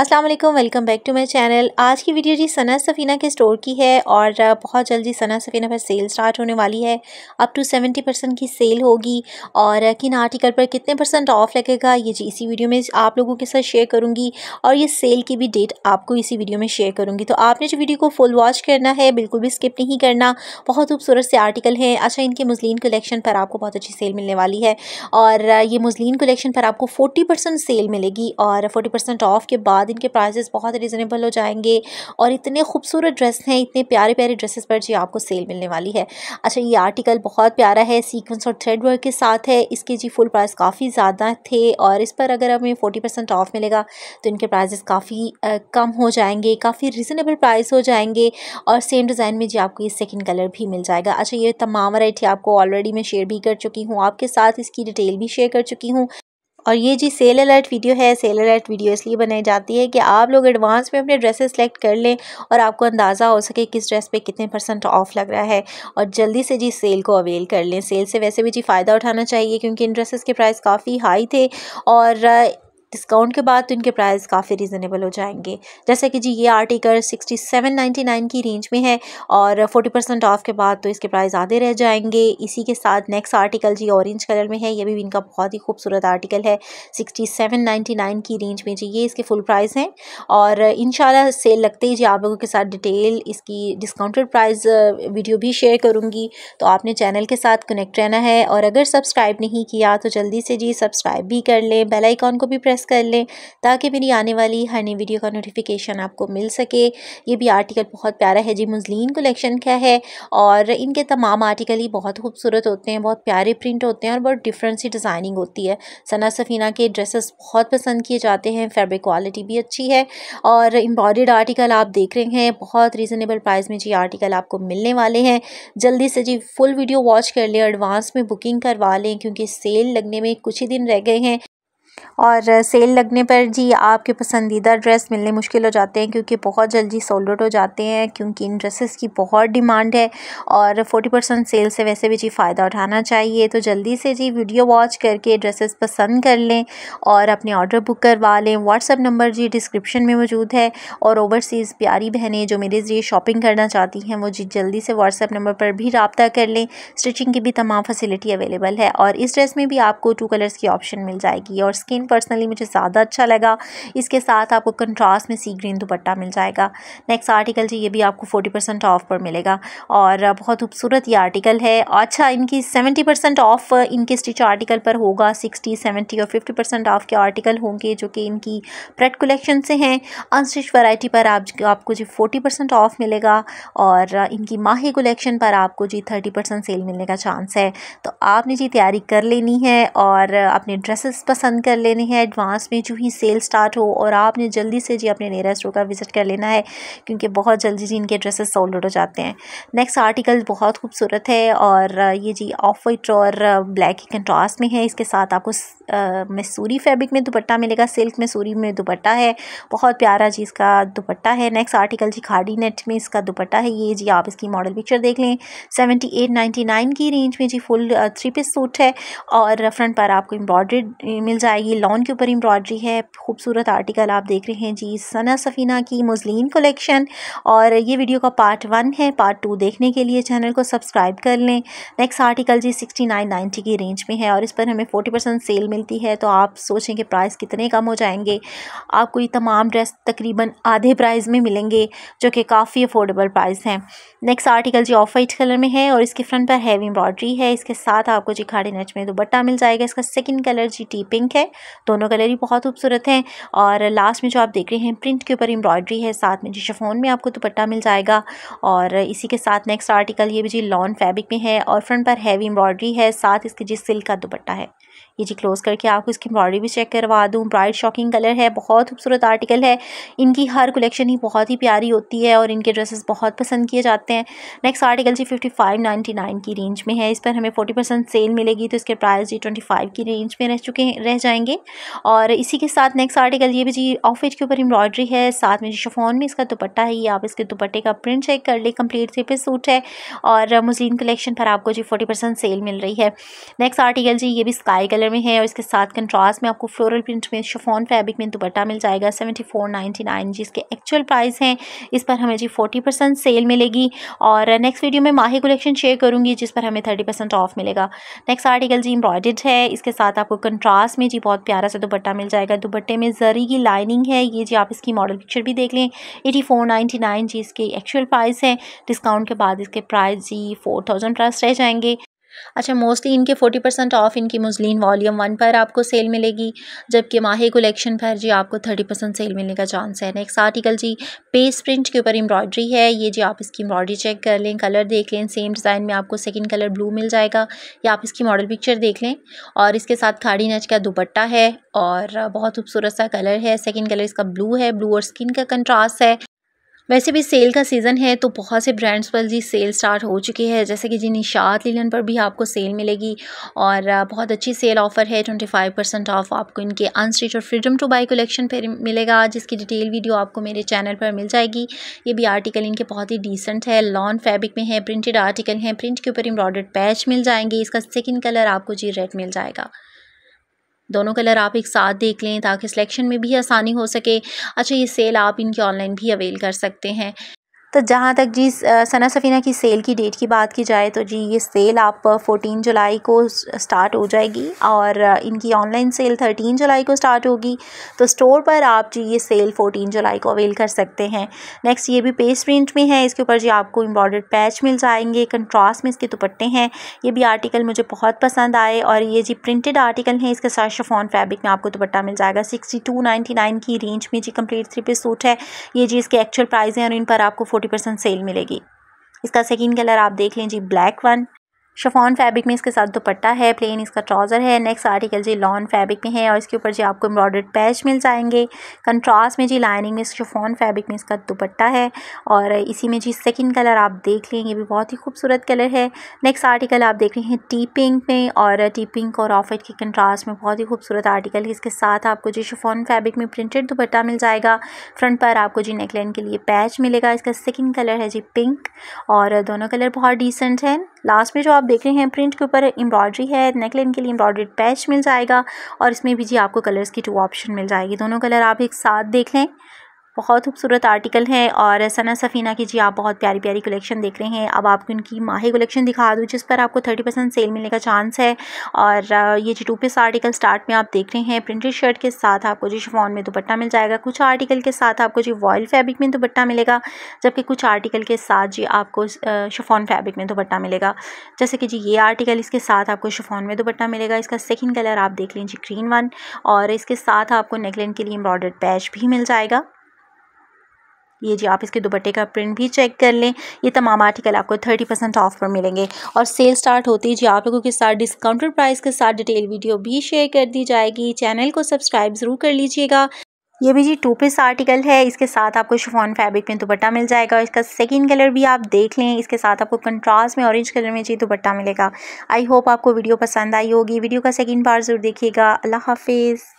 अस्सलाम वालेकुम welcome back to my channel आज की वीडियो जी सना सफ़ीना के स्टोर की है और बहुत जल्दी सना सफ़ीना पर सेल स्टार्ट होने वाली है अप टू सेवेंटी परसेंट की सेल होगी और किन आर्टिकल पर कितने परसेंट ऑफ लगेगा ये जी इसी वीडियो में आप लोगों के साथ शेयर करूँगी और ये सेल की भी डेट आपको इसी वीडियो में शेयर करूँगी तो आपने जो वीडियो को फुल वॉच करना है बिल्कुल भी स्किप नहीं करना बहुत खूबसूरत से आर्टिकल हैं अच्छा इनके मुजलिन कलेक्शन पर आपको बहुत अच्छी सेल मिलने वाली है और ये मुजलिन कलेक्शन पर आपको फोर्टी सेल मिलेगी और फोर्टी ऑफ के बाद बाद इनके प्राइसेस बहुत रिजनेबल हो जाएंगे और इतने खूबसूरत ड्रेस हैं इतने प्यारे प्यारे ड्रेसेस पर जी आपको सेल मिलने वाली है अच्छा ये आर्टिकल बहुत प्यारा है सीक्वेंस और थ्रेड वर्क के साथ है इसके जी फुल प्राइस काफ़ी ज़्यादा थे और इस पर अगर हमें फोर्टी परसेंट ऑफ मिलेगा तो इनके प्राइजेस काफ़ी कम हो जाएंगे काफ़ी रिजनेबल प्राइस हो जाएंगे और सेम डिज़ाइन में जी आपको ये सेकेंड कलर भी मिल जाएगा अच्छा ये तमाम वराइटी आपको ऑलरेडी मैं शेयर भी कर चुकी हूँ आपके साथ इसकी डिटेल भी शेयर कर चुकी हूँ और ये जी सेल अलर्ट वीडियो है सेल अलर्ट वीडियो इसलिए बनाई जाती है कि आप लोग एडवांस में अपने ड्रेसेस सेलेक्ट कर लें और आपको अंदाज़ा हो सके किस ड्रेस पे कितने परसेंट ऑफ लग रहा है और जल्दी से जी सेल को अवेल कर लें सेल से वैसे भी जी फ़ायदा उठाना चाहिए क्योंकि इन ड्रेसेस के प्राइस काफ़ी हाई थे और डिस्काउंट के बाद तो इनके प्राइस काफ़ी रीज़नेबल हो जाएंगे जैसे कि जी ये article sixty seven ninety nine की रेंज में है और फोर्टी परसेंट ऑफ के बाद तो इसके प्राइस आधे रह जाएंगे इसी के साथ नेक्स्ट आर्टिकल जी ऑरेंज कलर में है ये भी इनका बहुत ही खूबसूरत आर्टिकल है सिक्सटी सेवन नाइन्टी नाइन की रेंज में जी ये इसके फुल प्राइस हैं और इन सेल लगते ही जी आप लोगों के साथ डिटेल इसकी डिस्काउंटेड प्राइस वीडियो भी शेयर करूँगी तो आपने चैनल के साथ कनेक्ट रहना है और अगर सब्सक्राइब नहीं किया तो जल्दी से जी सब्सक्राइब भी कर लें बेलाइकॉन को भी प्रेस प्रेस कर लें ताकि मेरी आने वाली हर नई वीडियो का नोटिफिकेशन आपको मिल सके ये भी आर्टिकल बहुत प्यारा है जी मुजलिन कलेक्शन का है और इनके तमाम आर्टिकल ही बहुत खूबसूरत होते हैं बहुत प्यारे प्रिंट होते हैं और बहुत डिफरेंट सी डिज़ाइनिंग होती है सना सफ़ीना के ड्रेसेस बहुत पसंद किए जाते हैं फैब्रिक क्वालिटी भी अच्छी है और एम्ब्रॉयड आर्टिकल आप देख रहे हैं बहुत रीज़नेबल प्राइस में जी आर्टिकल आपको मिलने वाले हैं जल्दी से जी फुल वीडियो वॉच कर लें एडवांस में बुकिंग करवा लें क्योंकि सेल लगने में कुछ ही दिन रह गए हैं और सेल लगने पर जी आपके पसंदीदा ड्रेस मिलने मुश्किल हो जाते हैं क्योंकि बहुत जल्दी सोल्ड आउट हो जाते हैं क्योंकि इन ड्रेसेस की बहुत डिमांड है और फोर्टी परसेंट सेल से वैसे भी जी फ़ायदा उठाना चाहिए तो जल्दी से जी वीडियो वॉच करके ड्रेसेस पसंद कर लें और अपने ऑर्डर बुक करवा लें व्हाट्सअप नंबर जी डिस्क्रिप्शन में मौजूद है और ओवरसीज़ प्यारी बहनें जो मेरे ज़रिए शॉपिंग करना चाहती हैं वो जी जल्दी से व्हाट्सअप नंबर पर भी रबता कर लें स्टिचिंग की भी तमाम फैसिलिटी अवेलेबल है और इस ड्रेस में भी आपको टू कलर्स की ऑप्शन मिल जाएगी और स्किन पर्सनली मुझे ज़्यादा अच्छा लगा इसके साथ आपको कंट्रास्ट में सी ग्रीन दुपट्टा मिल जाएगा नेक्स्ट आर्टिकल जी ये भी आपको फोर्टी परसेंट ऑफ पर मिलेगा और बहुत खूबसूरत ये आर्टिकल है अच्छा इनकी सेवेंटी परसेंट ऑफ इनके स्टिच आर्टिकल पर होगा सिक्सटी सेवेंटी और फिफ्टी परसेंट ऑफ के आर्टिकल होंगे जो कि इनकी प्रेट कलेक्शन से हैं अनस्टिच वैराइटी पर आप आपको जी फोर्टी परसेंट ऑफ मिलेगा और इनकी माही कलेक्शन पर आपको जी थर्टी परसेंट सेल मिलने का चांस है तो आपने जी तैयारी कर लेनी है और अपने ड्रेसेस पसंद कर लेने हैं एडवांस में जो ही सेल स्टार्ट हो और आपने जल्दी से जी अपने नेरा स्टोर का विज़िट कर लेना है क्योंकि बहुत जल्दी जी इनके ड्रेसेस सोल्ड आउट हो जाते हैं नेक्स्ट आर्टिकल बहुत खूबसूरत है और ये जी ऑफ वाइट और ब्लैक के कंट्रास्ट में है इसके साथ आपको मैसूरी फैब्रिक में दुपट्टा मिलेगा सिल्क मैसूरी में दुपट्टा है बहुत प्यारा जी इसका दुपट्टा है नेक्स्ट आर्टिकल जी खाड़ी नेट में इसका दुपट्टा है ये जी आप इसकी मॉडल पिक्चर देख लें सेवेंटी एट नाइन्टी नाइन की रेंज में जी फुल थ्री पीस सूट है और फ्रंट पर आपको एम्ब्रॉयड मिल जाएगी ये लॉन के ऊपर एम्ब्रॉयडरी है खूबसूरत आर्टिकल आप देख रहे हैं जी सना सफ़ीना की मुजलिन कलेक्शन और ये वीडियो का पार्ट वन है पार्ट टू देखने के लिए चैनल को सब्सक्राइब कर लें नेक्स्ट आर्टिकल जी सिक्सटी नाइन नाइन्टी की रेंज में है और इस पर हमें फोर्टी परसेंट सेल मिलती है तो आप सोचें कि प्राइस कितने कम हो जाएंगे आपको ये तमाम ड्रेस तकरीबन आधे प्राइस में मिलेंगे जो कि काफ़ी अफोर्डेबल प्राइस हैं नेक्स्ट आर्टिकल जी ऑफ वाइट कलर में है और इसके फ्रंट पर हैवी एम्ब्रॉयडरी है इसके साथ आपको जी खाड़ी नच में दुपट्टा मिल जाएगा इसका सेकंड कलर जी टी पिंक है दोनों कलर ही बहुत खूबसूरत हैं और लास्ट में जो आप देख रहे हैं प्रिंट के ऊपर एम्ब्रॉयडरी है साथ में जी शफोन में आपको दुपट्टा मिल जाएगा और इसी के साथ नेक्स्ट आर्टिकल ये भी जी लॉन फैब्रिक में है और फ्रंट पर हैवी एम्ब्रॉयडरी है साथ इसके जी सिल्क का दुपट्टा है ये जी क्लोज़ करके आपको इसकी एम्ब्रॉयडरी भी चेक करवा दूँ ब्राइट शॉकिंग कलर है बहुत खूबसूरत आर्टिकल है इनकी हर कलेक्शन ही बहुत ही प्यारी होती है और इनके ड्रेसेस बहुत पसंद किए जाते हैं नेक्स्ट आर्टिकल जी फिफ्टी फाइव नाइन्टी नाइन की रेंज में है इस पर हमें फोर्टी परसेंट सेल मिलेगी तो इसके प्राइस जी ट्वेंटी फाइव की रेंज में रह चुके रह जाएंगे और इसी के साथ नेक्स्ट आर्टिकल ये भी जी ऑफिज के ऊपर एम्ब्रॉयडरी है साथ में जी शफोन में इसका दुपट्टा है ये आप इसके दुपट्टे का प्रिंट चेक कर ले कम्प्लीट थ्री पीस सूट है और मुजीन uh, कलेक्शन पर आपको जी फोर्टी सेल मिल रही है नेक्स्ट आर्टिकल जी ये भी स्काई कलर कलर में है और इसके साथ कंट्रास्ट में आपको फ्लोरल प्रिंट में शफोन फैब्रिक में दुपट्टा मिल जाएगा सेवेंटी फोर नाइन्टी नाइन जी इसके एक्चुअल प्राइस हैं इस पर हमें जी फोर्टी परसेंट सेल मिलेगी और नेक्स्ट वीडियो में माही कलेक्शन शेयर करूँगी जिस पर हमें थर्टी परसेंट ऑफ मिलेगा नेक्स्ट आर्टिकल जी एम्ब्रॉयड है इसके साथ आपको कंट्रास्ट में जी बहुत प्यारा सा दुपट्टा मिल जाएगा दुपट्टे में जरी की लाइनिंग है ये जी आप इसकी मॉडल पिक्चर भी देख लें एटी फोर नाइन्टी नाइन जी इसके एक्चुअल प्राइस है डिस्काउंट के बाद इसके प्राइस जी फोर थाउजेंड प्लस रह जाएंगे अच्छा मोस्टली इनके फोर्टी परसेंट ऑफ इनकी मुजलिन वॉल्यूम वन पर आपको सेल मिलेगी जबकि माहे कलेक्शन पर जी आपको थर्टी परसेंट सेल मिलने का चांस है नेक्स्ट आर्टिकल जी पेस प्रिंट के ऊपर एम्ब्रॉयडरी है ये जी आप इसकी एम्ब्रॉयडरी चेक कर लें कलर देख लें सेम डिज़ाइन में आपको सेकेंड कलर ब्लू मिल जाएगा या आप इसकी मॉडल पिक्चर देख लें और इसके साथ खाड़ी नच का दुपट्टा है और बहुत खूबसूरत सा कलर है सेकेंड कलर इसका ब्लू है ब्लू और स्किन का कंट्रास्ट है वैसे भी सेल का सीज़न है तो बहुत से ब्रांड्स पर जी सेल स्टार्ट हो चुकी है जैसे कि जी निशात लीलन पर भी आपको सेल मिलेगी और बहुत अच्छी सेल ऑफ़र है ट्वेंटी फाइव परसेंट ऑफ आपको इनके अनस्ट्रीट और फ्रीडम टू बाई कलेक्शन पर मिलेगा जिसकी डिटेल वीडियो आपको मेरे चैनल पर मिल जाएगी ये भी आर्टिकल इनके बहुत ही डिसेंट है लॉन फैब्रिक में है प्रिंटेड आर्टिकल हैं प्रिंट के ऊपर एम्ब्रॉयडर्ड पैच मिल जाएंगे इसका सेकेंड कलर आपको जी रेड मिल जाएगा दोनों कलर आप एक साथ देख लें ताकि सिलेक्शन में भी आसानी हो सके अच्छा ये सेल आप इनकी ऑनलाइन भी अवेल कर सकते हैं तो जहाँ तक जी सना सफ़ीना की सेल की डेट की बात की जाए तो जी ये सेल आप 14 जुलाई को स्टार्ट हो जाएगी और इनकी ऑनलाइन सेल 13 जुलाई को स्टार्ट होगी तो स्टोर पर आप जी ये सेल 14 जुलाई को अवेल कर सकते हैं नेक्स्ट ये भी पेस्ट प्रिंट में है इसके ऊपर जी आपको एम्ब्रॉयड पैच मिल जाएंगे कंट्रास्ट में इसके दुपट्टे हैं ये भी आर्टिकल मुझे बहुत पसंद आए और ये जी प्रिंटेड आर्टिकल हैं इसके साथ शफॉन फैब्रिक में आपको दुपट्टा मिल जाएगा सिक्सटी की रेंज में जी कम्प्लीट थ्री पे सूट है ये जी इसके एक्चुअल प्राइज हैं और इन पर आपको फोर्टी परसेंट सेल मिलेगी इसका सेकेंड कलर आप देख लें जी ब्लैक वन शफॉन फैब्रिक में इसके साथ दुपट्टा है प्लेन इसका ट्राउज़र है नेक्स्ट आर्टिकल जी लॉन फैब्रिक में है और इसके ऊपर जी आपको एम्ब्रॉयड पैच मिल जाएंगे कंट्रास्ट में जी लाइनिंग में शफॉन फैब्रिक में इसका दुपट्टा है और इसी में जी सेकेंड कलर आप देख लें ये भी बहुत ही खूबसूरत कलर है नेक्स्ट आर्टिकल आप देख रहे हैं टी पिंक में और टी पिंक और ऑफिट के कंट्रास्ट में बहुत ही खूबसूरत आर्टिकल है इसके साथ आपको जी शफॉन फैब्रिक में प्रिंटेड दुपट्टा मिल जाएगा फ्रंट पर आपको जी नेकलाइन के लिए पैच मिलेगा इसका सेकेंड कलर है जी पिंक और दोनों कलर बहुत डिसेंट हैं लास्ट में जो आप देख रहे हैं प्रिंट के ऊपर एम्ब्रॉयडरी है नेकलाइन के लिए एम्ब्रॉयड्रेड पैच मिल जाएगा और इसमें भी जी आपको कलर्स की टू ऑप्शन मिल जाएगी दोनों कलर आप एक साथ देख लें बहुत खूबसूरत आर्टिकल है और सना सफ़ीना की जी आप बहुत प्यारी प्यारी कलेक्शन देख रहे हैं अब आपको इनकी माही कलेक्शन दिखा दूँ जिस पर आपको थर्टी परसेंट सेल मिलने का चांस है और ये जी टू पीस आर्टिकल स्टार्ट में आप देख रहे हैं प्रिंटेड शर्ट के साथ आपको जी शिफॉन में दुपट्टा मिल जाएगा कुछ आर्टिकल के साथ आपको जी वॉयल फैब्रिक में दुपट्टा मिलेगा जबकि कुछ आर्टिकल के साथ जी आपको शिफॉन फैब्रिक में दुपट्टा मिलेगा जैसे कि जी ये आर्टिकल इसके साथ आपको शिफॉन में दुपट्टा मिलेगा इसका सेकंड कलर आप देख लें जी ग्रीन वन और इसके साथ आपको नेकलैंड के लिए एम्ब्रॉयडर्ड पैच भी मिल जाएगा ये जी आप इसके दुपट्टे का प्रिंट भी चेक कर लें ये तमाम आर्टिकल आपको थर्टी परसेंट ऑफ पर मिलेंगे और सेल स्टार्ट होती है जी आप लोगों के साथ डिस्काउंटेड प्राइस के साथ डिटेल वीडियो भी शेयर कर दी जाएगी चैनल को सब्सक्राइब ज़रूर कर लीजिएगा ये भी जी टू पीस आर्टिकल है इसके साथ आपको शिफॉन फैब्रिक में दुपट्टा मिल जाएगा इसका सेकंड कलर भी आप देख लें इसके साथ आपको कंट्रास्ट में ऑरेंज कलर में जी दुपट्टा मिलेगा आई होप आपको वीडियो पसंद आई होगी वीडियो का सेकंड पार्ट जरूर देखिएगा अल्लाह हाफिज़